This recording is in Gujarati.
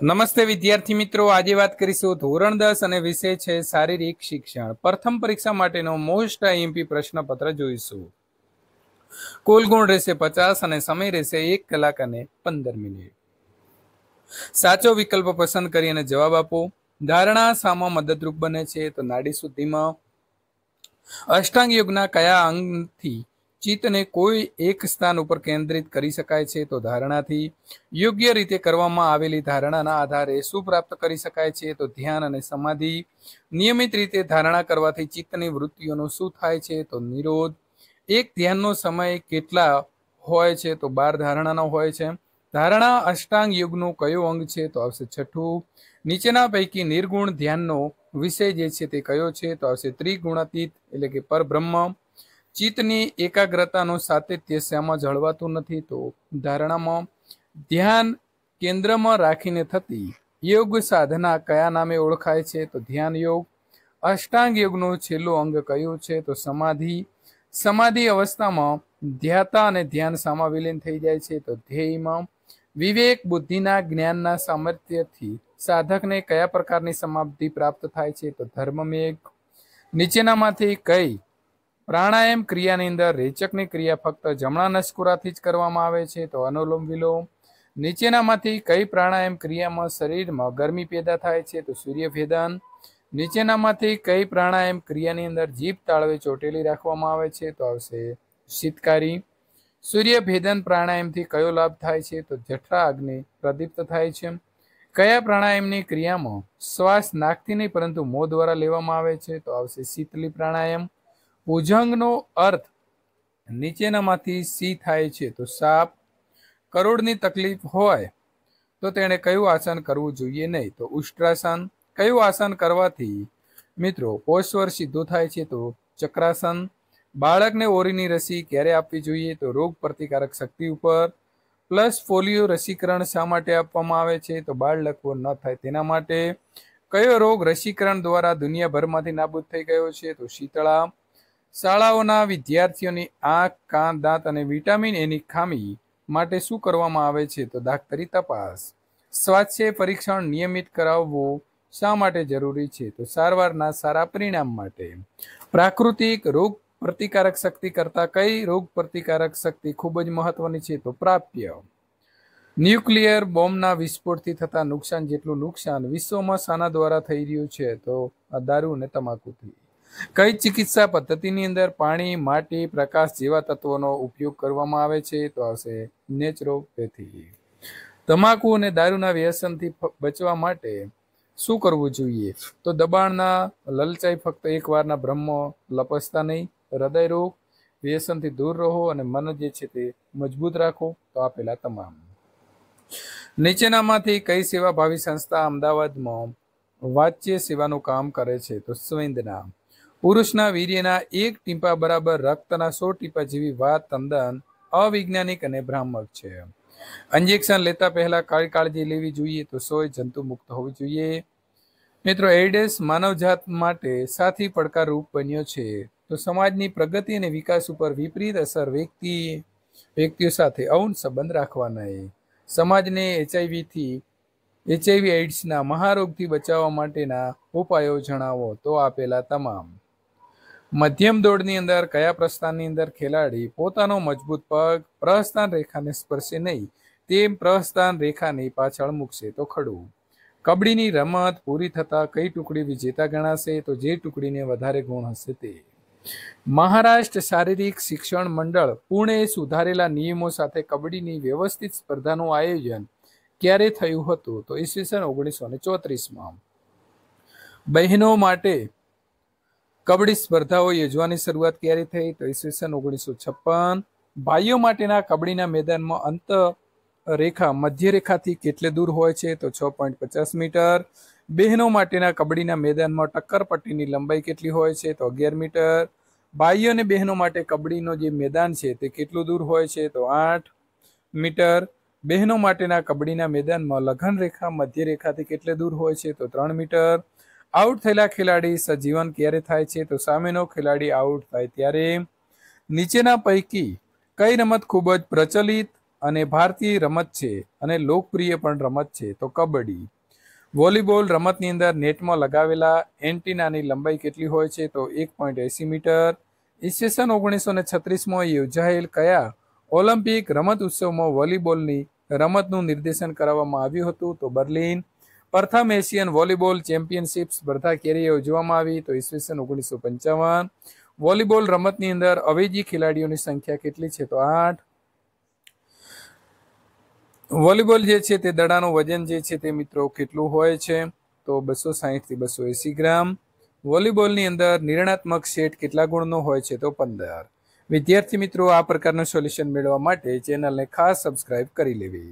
નમસ્તે વિદ્યાર્થી મિત્રો આજે વાત કરીશું ધોરણ દસ અને વિષય છે શારીરિક શિક્ષણ પ્રથમ પરીક્ષા માટેનો મોસ્ટ આઈએમપી પ્રશ્નપત્ર જોઈશું કુલ ગુણ રહેશે પચાસ અને સમય રહેશે એક કલાક અને પંદર મિનિટ સાચો વિકલ્પ પસંદ કરી અને જવાબ આપો ધારણા સામાં મદદરૂપ બને છે તો નાડી શુદ્ધિમાં અષ્ટાંગ યુગના કયા અંગથી ચિત્તને કોઈ એક સ્થાન ઉપર કેન્દ્રિત કરી શકાય છે તો ધારણાથી યોગ્ય રીતે કરવામાં આવેલી ધારણાના આધારે શું પ્રાપ્ત કરી શકાય છે તો ધ્યાન અને સમાધિ નિયમિત રીતે ધારણા કરવાથી ચિત્તની વૃત્તિઓનો શું થાય છે તો નિરોધ એક ધ્યાનનો સમય કેટલા હોય છે તો બાર ધારણાનો હોય છે ધારણા અષ્ટાંગ યુગનો કયો અંગ છે તો આવશે છઠ્ઠું નીચેના પૈકી નિર્ગુણ ધ્યાનનો વિષય જે છે તે કયો છે તો આવશે ત્રિગુણાતીત એટલે કે પરબ્રહ્મ ચિત્તની એકાગ્રતાનું સાતત્ય શામાં જળવાતું નથી તો ધારણામાં ધ્યાન કેન્દ્રમાં રાખીને થતી યોગ સાધના કયા નામે ઓળખાય છે તો ધ્યાન યોગ અષ્ટાંગ યોગનું છેલ્લો અંગ કયું છે તો સમાધિ સમાધિ અવસ્થામાં ધ્યાતા અને ધ્યાન સામા વિલીન થઈ જાય છે તો ધ્યેયમાં વિવેક બુદ્ધિના જ્ઞાનના સામર્થ્યથી સાધકને કયા પ્રકારની સમાપ્તિ પ્રાપ્ત થાય છે તો ધર્મમેઘ નીચેનામાંથી કઈ પ્રાણાયામ ક્રિયાની અંદર રેચકની ક્રિયા ફક્ત જમણા નસકુરાથી જ કરવામાં આવે છે તો અનુલોમ વિલોમ નીચેનામાંથી કઈ પ્રાણાયામ ક્રિયામાં શરીરમાં ગરમી પેદા થાય છે તો સૂર્યભેદન નીચેનામાંથી કઈ પ્રાણાયામ ક્રિયાની અંદર જીભ તાળવે ચોટેલી રાખવામાં આવે છે તો આવશે શીતકારી સૂર્યભેદન પ્રાણાયામથી કયો લાભ થાય છે તો જઠરા અગ્નિ પ્રદીપ્ત થાય છે કયા પ્રાણાયામની ક્રિયામાં શ્વાસ નાખતી નહીં પરંતુ મોં દ્વારા લેવામાં આવે છે તો આવશે શીતલી પ્રાણાયામ પૂજંગનો અર્થ નીચેનામાંથી સી થાય છે તો સાપ કરોડની તકલીફ હોય તો તેણે કયું આસન કરવું જોઈએ નહીં તો ઉષ્ટ્રાસન કયું આસન કરવાથી મિત્રો પોષવર સીધો થાય છે તો ચક્રાસન બાળકને ઓરીની રસી ક્યારે આપવી જોઈએ તો રોગ પ્રતિકારક શક્તિ ઉપર પ્લસ પોલિયો રસીકરણ શા માટે આપવામાં આવે છે તો બાળ લખવો ન થાય તેના માટે કયો રોગ રસીકરણ દ્વારા દુનિયાભરમાંથી નાબૂદ થઈ ગયો છે તો શીતળા શાળાઓના વિદ્યાર્થીઓની આંખ કાન દાંત અને વિટામિન એની ખામી માટે શું કરવામાં આવે છે તો ડાક્ટરી તપાસ સ્વાસ્થ્ય પરીક્ષણ નિયમિત કરાવવું શા માટે જરૂરી છે તો સારવારના સારા પરિણામ માટે પ્રાકૃતિક રોગ પ્રતિકારક શક્તિ કરતાં કઈ રોગ પ્રતિકારક શક્તિ ખૂબ જ મહત્વની છે તો પ્રાપ્ય ન્યુક્લિયર બોમ્બના વિસ્ફોટથી થતા નુકસાન જેટલું નુકસાન વિશ્વમાં શાના દ્વારા થઈ રહ્યું છે તો આ દારૂ અને તમાકુથી કઈ ચિકિત્સા પદ્ધતિની અંદર પાણી માટી પ્રકાશ જેવા તત્વોનો ઉપયોગ કરવામાં આવે છે તો આવશે નેચરોપેથી તમાકુ અને દારૂના વ્યસનથી બચવા માટે શું કરવું જોઈએ તો દબાણના લલચાઈ ફક્ત એકવારના બ્રહ્મ લપસતા નહીં હૃદયરોગ વ્યસનથી દૂર રહો અને મન જે છે તે મજબૂત રાખો તો આપેલા તમામ નીચેનામાંથી કઈ સેવા સેવાભાવી સંસ્થા અમદાવાદમાં વાચ્ય સેવાનું કામ કરે છે તો સ્વિંદના પુરુષના વીર્યના એક ટીંપા બરાબર રક્તના સો ટીપા જેવી વાત તદ્દન અવૈજ્ઞાનિક અને ભ્રામક છે ઇન્જેક્શન લેતા પહેલા કાળી કાળજી લેવી જોઈએ તો સોય જંતુ મુક્ત હોવું જોઈએ મિત્રો એડેસ માનવજાત માટે સાથી પડકાર રૂપ બન્યો છે તો સમાજની પ્રગતિ અને વિકાસ ઉપર વિપરીત અસર વ્યક્તિ વ્યક્તિઓ સાથે અવન સંબંધ રાખવા નહીં સમાજને એચઆઈવીથી એચઆઈવી એડ્સના મહારોગથી બચાવવા માટેના ઉપાયો જણાવો તો આપેલા તમામ મધ્યમ દોડની અંદર કયા પ્રસ્થાનની અંદર ખેલાડી પોતાનો મજબૂત પગ પ્રસ્થાન રેખાને સ્પર્શે નહીં તેમ પ્રસ્થાન રેખાની પાછળ મૂકશે તો ખડું કબડ્ડીની રમત પૂરી થતાં કઈ ટુકડી વિજેતા ગણાશે તો જે ટુકડીને વધારે ગુણ હશે તે મહારાષ્ટ્ર શારીરિક શિક્ષણ મંડળ પુણે સુધારેલા નિયમો સાથે કબડ્ડીની વ્યવસ્થિત સ્પર્ધાનું આયોજન ક્યારે થયું હતું તો ઈસવીસન ઓગણીસો ચોત્રીસમાં બહેનો માટે કબડ્ડી સ્પર્ધાઓ યોજવાની શરૂઆત ક્યારે થઈ તો ઈસવીસન ઓગણીસો છપ્પન ભાઈઓ માટેના કબડ્ડીના મેદાનમાં અંત રેખા મધ્ય રેખાથી કેટલે દૂર હોય છે તો છ પોઈન્ટ પચાસ મીટર બહેનો માટેના કબડ્ડીના મેદાનમાં ટક્કર પટ્ટીની લંબાઈ કેટલી હોય છે તો અગિયાર મીટર ભાઈઓ અને બહેનો માટે કબડ્ડીનો જે મેદાન છે તે કેટલું દૂર હોય છે તો આઠ મીટર બહેનો માટેના કબડ્ડીના મેદાનમાં લઘન રેખા મધ્ય રેખાથી કેટલે દૂર હોય છે તો ત્રણ મીટર આઉટ થયેલા ખેલાડી સજીવન ક્યારે થાય છે તો સામેનો ખેલાડી આઉટ થાય ત્યારે નીચેના પૈકી કઈ રમત ખૂબ જ પ્રચલિત અને ભારતીય રમત છે અને લોકપ્રિય પણ રમત છે તો કબડ્ડી વોલીબોલ રમતની અંદર નેટમાં લગાવેલા એન્ટીનાની લંબાઈ કેટલી હોય છે તો એક પોઈન્ટ એંસી મીટર ઈસવીસન ઓગણીસો ને છત્રીસમાં યોજાયેલ કયા ઓલિમ્પિક રમત ઉત્સવમાં વોલીબોલની રમતનું નિર્દેશન કરવામાં આવ્યું હતું તો બર્લિન પ્રથમ એશિયન વોલીબોલ ચેમ્પિયનશિપ સ્પર્ધા કેરીએ યોજવામાં આવી તો ઈસવીસન ઓગણીસો પંચાવન વોલીબોલ રમતની અંદર અવેજી ખેલાડીઓની સંખ્યા કેટલી છે તો આઠ વોલીબોલ જે છે તે દડાનું વજન જે છે તે મિત્રો કેટલું હોય છે તો બસો સાહીઠથી બસો એંસી ગ્રામ વોલીબોલની અંદર નિર્ણાત્મક સેટ કેટલા ગુણનો હોય છે તો પંદર વિદ્યાર્થી મિત્રો આ પ્રકારનું સોલ્યુશન મેળવવા માટે ચેનલને ખાસ સબસ્ક્રાઇબ કરી લેવી